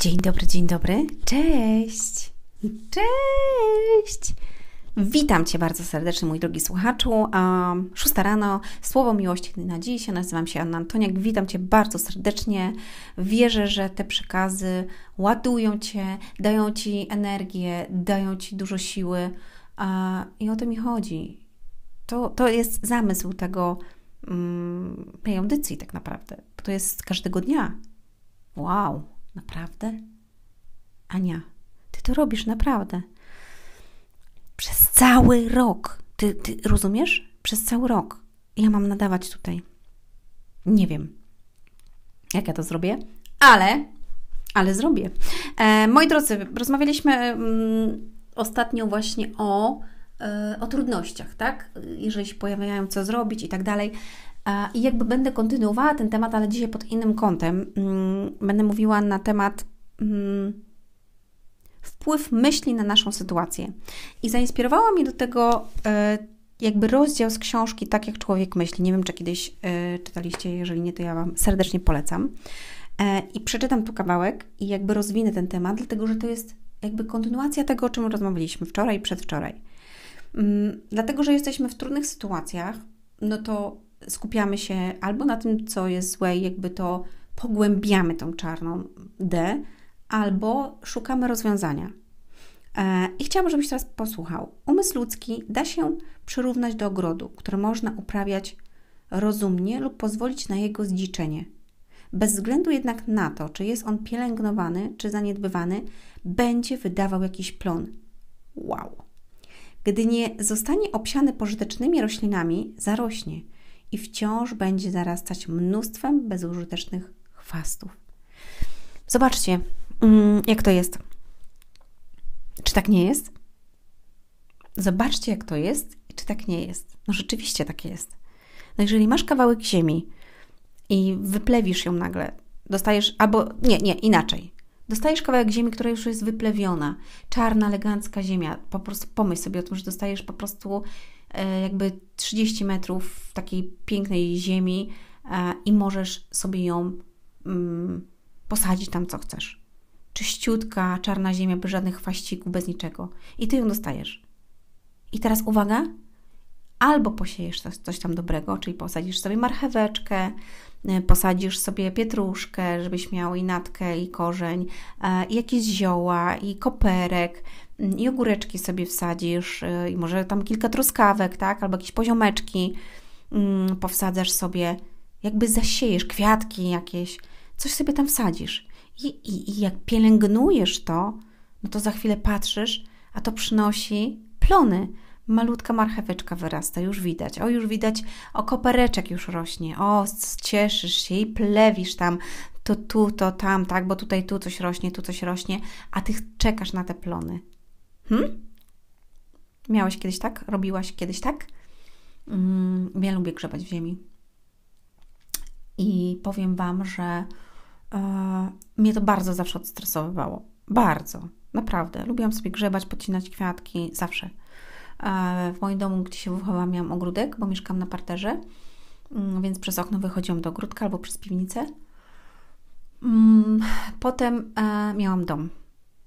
Dzień dobry, dzień dobry. Cześć! Cześć! Witam Cię bardzo serdecznie, mój drogi słuchaczu. Um, szósta rano, słowo miłości na dziś. Ja nazywam się Anna Antoniak. Witam Cię bardzo serdecznie. Wierzę, że te przekazy ładują Cię, dają Ci energię, dają Ci dużo siły. Um, I o to mi chodzi. To, to jest zamysł tego um, tej audycji tak naprawdę. To jest każdego dnia. Wow! Naprawdę? Ania, ty to robisz naprawdę. Przez cały rok. Ty, ty rozumiesz? Przez cały rok. Ja mam nadawać tutaj. Nie wiem, jak ja to zrobię, ale, ale zrobię. E, moi drodzy, rozmawialiśmy mm, ostatnio właśnie o e, o trudnościach, tak? Jeżeli się pojawiają, co zrobić i tak dalej. I jakby będę kontynuowała ten temat, ale dzisiaj pod innym kątem. Mm, będę mówiła na temat mm, wpływ myśli na naszą sytuację. I zainspirowała mnie do tego e, jakby rozdział z książki Tak jak człowiek myśli. Nie wiem, czy kiedyś e, czytaliście, jeżeli nie, to ja Wam serdecznie polecam. E, I przeczytam tu kawałek i jakby rozwinę ten temat, dlatego że to jest jakby kontynuacja tego, o czym rozmawialiśmy wczoraj i przedwczoraj. Mm, dlatego, że jesteśmy w trudnych sytuacjach, no to skupiamy się albo na tym, co jest złe, jakby to pogłębiamy tą czarną D, albo szukamy rozwiązania. E, I chciałabym, żebyś teraz posłuchał. Umysł ludzki da się przyrównać do ogrodu, który można uprawiać rozumnie lub pozwolić na jego zdziczenie. Bez względu jednak na to, czy jest on pielęgnowany, czy zaniedbywany, będzie wydawał jakiś plon. Wow! Gdy nie zostanie obsiany pożytecznymi roślinami, zarośnie – i wciąż będzie zarastać mnóstwem bezużytecznych chwastów. Zobaczcie, mm, jak to jest. Czy tak nie jest? Zobaczcie, jak to jest i czy tak nie jest. No rzeczywiście tak jest. No jeżeli masz kawałek ziemi i wyplewisz ją nagle, dostajesz, albo nie, nie, inaczej. Dostajesz kawałek ziemi, która już jest wyplewiona, czarna, elegancka ziemia. Po prostu pomyśl sobie o tym, że dostajesz po prostu E, jakby 30 metrów takiej pięknej ziemi e, i możesz sobie ją mm, posadzić tam, co chcesz. Czyściutka, czarna ziemia, bez żadnych chwaścików, bez niczego. I ty ją dostajesz. I teraz uwaga, albo posiejesz coś tam dobrego, czyli posadzisz sobie marcheweczkę, e, posadzisz sobie pietruszkę, żebyś miał i natkę, i korzeń, i jakieś zioła, i koperek, i ogóreczki sobie wsadzisz, y, i może tam kilka truskawek, tak, albo jakieś poziomeczki mm, powsadzasz sobie, jakby zasiejesz kwiatki jakieś, coś sobie tam wsadzisz. I, i, I jak pielęgnujesz to, no to za chwilę patrzysz, a to przynosi plony. Malutka marcheweczka wyrasta, już widać. O, już widać, o kopereczek już rośnie. O, cieszysz się i plewisz tam to tu, to tam, tak, bo tutaj tu coś rośnie, tu coś rośnie, a ty czekasz na te plony. Hmm? Miałeś kiedyś tak? Robiłaś kiedyś tak? Mm, ja lubię grzebać w ziemi. I powiem Wam, że e, mnie to bardzo zawsze odstresowywało. Bardzo, naprawdę. Lubiłam sobie grzebać, podcinać kwiatki, zawsze. E, w moim domu, gdzie się wychowałam, miałam ogródek, bo mieszkam na parterze, mm, więc przez okno wychodziłam do ogródka albo przez piwnicę. Mm, potem e, miałam dom,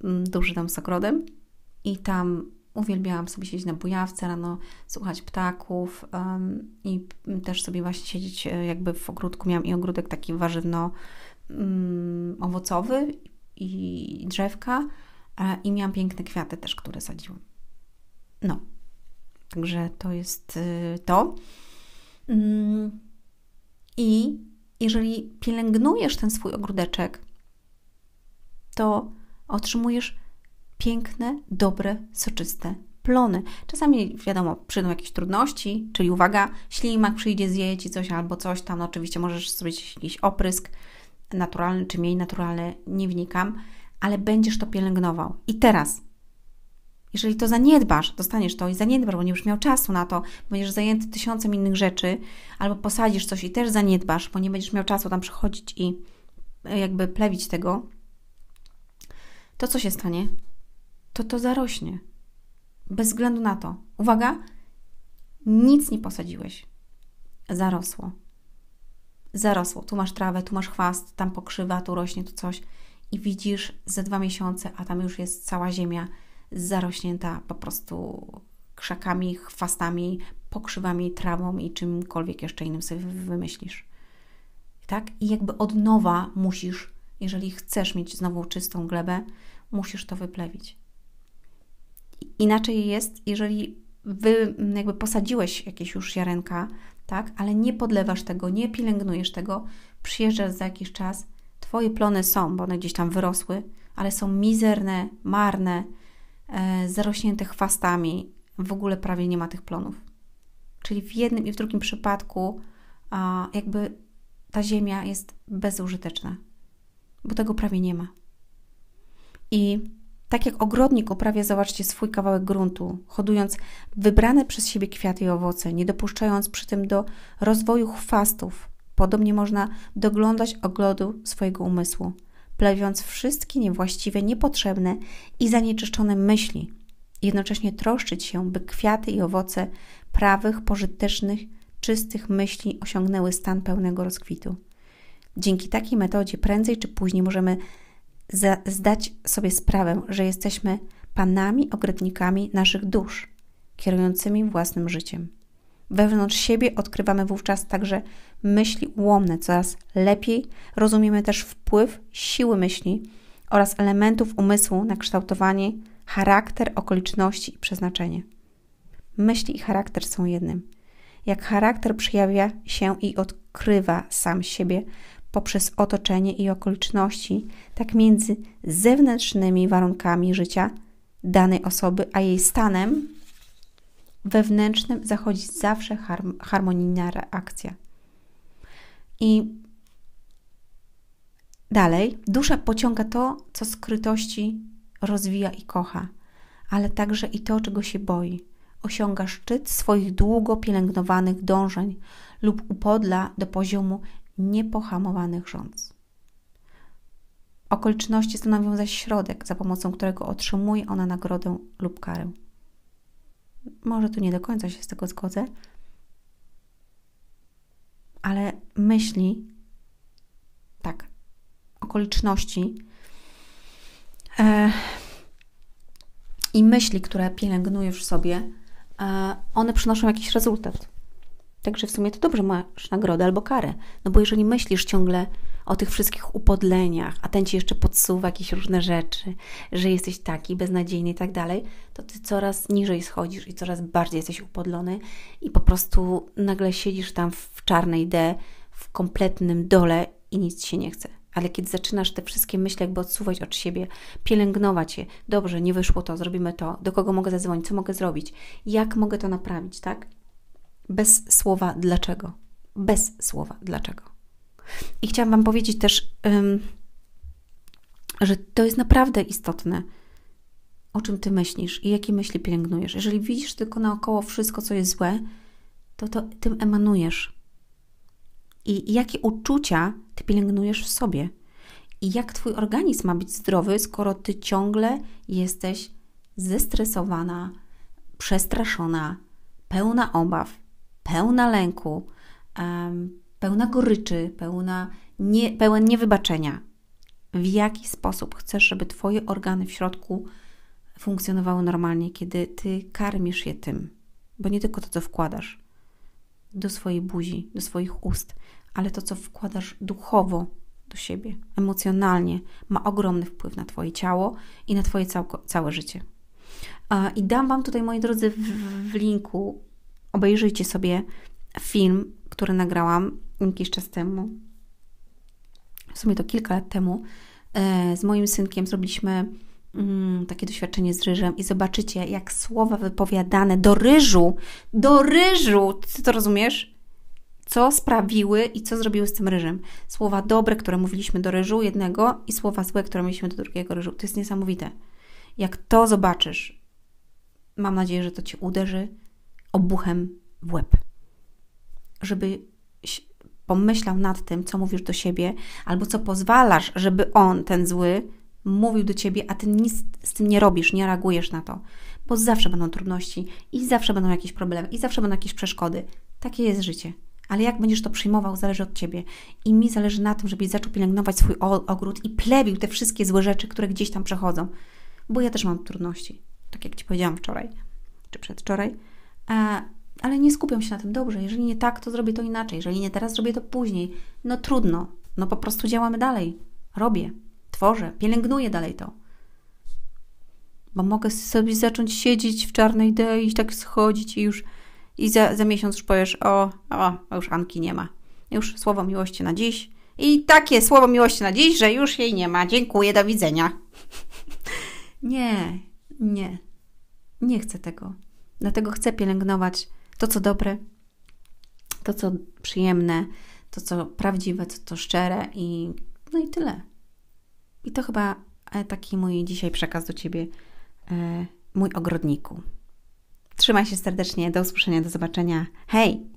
mm, duży dom z ogrodem, i tam uwielbiałam sobie siedzieć na bujawce, rano słuchać ptaków um, i też sobie właśnie siedzieć e, jakby w ogródku. Miałam i ogródek taki warzywno-owocowy mm, i drzewka i miałam piękne kwiaty też, które sadziłam. No, także to jest y, to. Mm, I jeżeli pielęgnujesz ten swój ogródeczek, to otrzymujesz piękne, dobre, soczyste plony. Czasami, wiadomo, przyjdą jakieś trudności, czyli uwaga, ślimak przyjdzie, zje ci coś albo coś tam, no oczywiście możesz zrobić jakiś oprysk naturalny czy mniej naturalny, nie wnikam, ale będziesz to pielęgnował. I teraz, jeżeli to zaniedbasz, dostaniesz to i zaniedbasz, bo nie już miał czasu na to, będziesz zajęty tysiącem innych rzeczy, albo posadzisz coś i też zaniedbasz, bo nie będziesz miał czasu tam przychodzić i e, jakby plewić tego, to co się stanie? to to zarośnie. Bez względu na to. Uwaga, nic nie posadziłeś. Zarosło. Zarosło. Tu masz trawę, tu masz chwast, tam pokrzywa, tu rośnie, tu coś. I widzisz za dwa miesiące, a tam już jest cała ziemia zarośnięta po prostu krzakami, chwastami, pokrzywami, trawą i czymkolwiek jeszcze innym sobie wymyślisz. Tak? I jakby od nowa musisz, jeżeli chcesz mieć znowu czystą glebę, musisz to wyplewić. Inaczej jest, jeżeli wy mm, jakby posadziłeś jakieś już ziarenka, tak, ale nie podlewasz tego, nie pielęgnujesz tego, przyjeżdżasz za jakiś czas, twoje plony są, bo one gdzieś tam wyrosły, ale są mizerne, marne, e, zarośnięte chwastami, w ogóle prawie nie ma tych plonów. Czyli w jednym i w drugim przypadku a, jakby ta ziemia jest bezużyteczna, bo tego prawie nie ma. I tak jak ogrodnik uprawia, zobaczcie, swój kawałek gruntu, hodując wybrane przez siebie kwiaty i owoce, nie dopuszczając przy tym do rozwoju chwastów. Podobnie można doglądać ogrodu swojego umysłu, plewiąc wszystkie niewłaściwe, niepotrzebne i zanieczyszczone myśli, jednocześnie troszczyć się, by kwiaty i owoce prawych, pożytecznych, czystych myśli osiągnęły stan pełnego rozkwitu. Dzięki takiej metodzie prędzej czy później możemy zdać sobie sprawę, że jesteśmy panami, ogrodnikami naszych dusz, kierującymi własnym życiem. Wewnątrz siebie odkrywamy wówczas także myśli ułomne, coraz lepiej rozumiemy też wpływ siły myśli oraz elementów umysłu na kształtowanie, charakter, okoliczności i przeznaczenie. Myśli i charakter są jednym. Jak charakter przejawia się i odkrywa sam siebie, poprzez otoczenie i okoliczności, tak między zewnętrznymi warunkami życia danej osoby a jej stanem wewnętrznym zachodzi zawsze harmonijna reakcja. I dalej, dusza pociąga to, co skrytości rozwija i kocha, ale także i to, czego się boi. Osiąga szczyt swoich długo pielęgnowanych dążeń lub upodla do poziomu niepohamowanych rządz. Okoliczności stanowią zaś środek, za pomocą którego otrzymuje ona nagrodę lub karę. Może tu nie do końca się z tego zgodzę, ale myśli, tak, okoliczności e, i myśli, które pielęgnujesz w sobie, e, one przynoszą jakiś rezultat. Także w sumie to dobrze masz nagrodę albo karę. No bo jeżeli myślisz ciągle o tych wszystkich upodleniach, a ten ci jeszcze podsuwa jakieś różne rzeczy, że jesteś taki beznadziejny i tak dalej, to ty coraz niżej schodzisz i coraz bardziej jesteś upodlony i po prostu nagle siedzisz tam w czarnej D, w kompletnym dole i nic się nie chce. Ale kiedy zaczynasz te wszystkie myśli jakby odsuwać od siebie, pielęgnować je, dobrze, nie wyszło to, zrobimy to, do kogo mogę zadzwonić, co mogę zrobić, jak mogę to naprawić, tak? bez słowa dlaczego. Bez słowa dlaczego. I chciałam Wam powiedzieć też, że to jest naprawdę istotne, o czym Ty myślisz i jakie myśli pielęgnujesz. Jeżeli widzisz tylko naokoło wszystko, co jest złe, to, to tym emanujesz. I jakie uczucia Ty pielęgnujesz w sobie. I jak Twój organizm ma być zdrowy, skoro Ty ciągle jesteś zestresowana, przestraszona, pełna obaw, pełna lęku, pełna goryczy, pełna nie, pełen niewybaczenia. W jaki sposób chcesz, żeby Twoje organy w środku funkcjonowały normalnie, kiedy Ty karmisz je tym? Bo nie tylko to, co wkładasz do swojej buzi, do swoich ust, ale to, co wkładasz duchowo do siebie, emocjonalnie, ma ogromny wpływ na Twoje ciało i na Twoje całko, całe życie. I dam Wam tutaj, moi drodzy, w, w linku obejrzyjcie sobie film, który nagrałam jakiś czas temu. W sumie to kilka lat temu. E, z moim synkiem zrobiliśmy mm, takie doświadczenie z ryżem i zobaczycie, jak słowa wypowiadane do ryżu, do ryżu, ty to rozumiesz? Co sprawiły i co zrobiły z tym ryżem? Słowa dobre, które mówiliśmy do ryżu jednego i słowa złe, które mieliśmy do drugiego ryżu. To jest niesamowite. Jak to zobaczysz, mam nadzieję, że to ci uderzy, obuchem w łeb. Żeby pomyślał nad tym, co mówisz do siebie, albo co pozwalasz, żeby on, ten zły, mówił do ciebie, a ty nic z tym nie robisz, nie reagujesz na to, bo zawsze będą trudności i zawsze będą jakieś problemy i zawsze będą jakieś przeszkody. Takie jest życie. Ale jak będziesz to przyjmował, zależy od ciebie. I mi zależy na tym, żebyś zaczął pielęgnować swój ogród i plebił te wszystkie złe rzeczy, które gdzieś tam przechodzą. Bo ja też mam trudności, tak jak ci powiedziałam wczoraj czy przedwczoraj E, ale nie skupiam się na tym. Dobrze, jeżeli nie tak, to zrobię to inaczej. Jeżeli nie teraz, zrobię to później. No trudno. No po prostu działamy dalej. Robię, tworzę, pielęgnuję dalej to. Bo mogę sobie zacząć siedzieć w czarnej D i tak schodzić i już i za, za miesiąc już powiesz, o, o, już Anki nie ma. Już słowo miłości na dziś. I takie słowo miłości na dziś, że już jej nie ma. Dziękuję, do widzenia. nie, nie, nie chcę tego. Dlatego chcę pielęgnować to, co dobre, to, co przyjemne, to, co prawdziwe, to, co szczere i no i tyle. I to chyba e, taki mój dzisiaj przekaz do Ciebie, e, mój ogrodniku. Trzymaj się serdecznie, do usłyszenia, do zobaczenia. Hej!